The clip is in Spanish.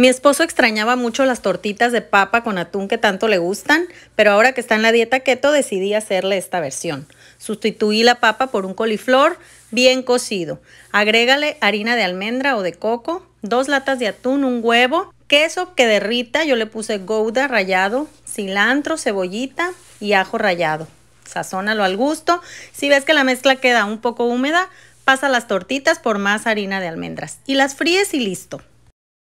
Mi esposo extrañaba mucho las tortitas de papa con atún que tanto le gustan, pero ahora que está en la dieta keto decidí hacerle esta versión. Sustituí la papa por un coliflor bien cocido. Agrégale harina de almendra o de coco, dos latas de atún, un huevo, queso que derrita, yo le puse gouda rallado, cilantro, cebollita y ajo rallado. Sazónalo al gusto. Si ves que la mezcla queda un poco húmeda, pasa las tortitas por más harina de almendras y las fríes y listo.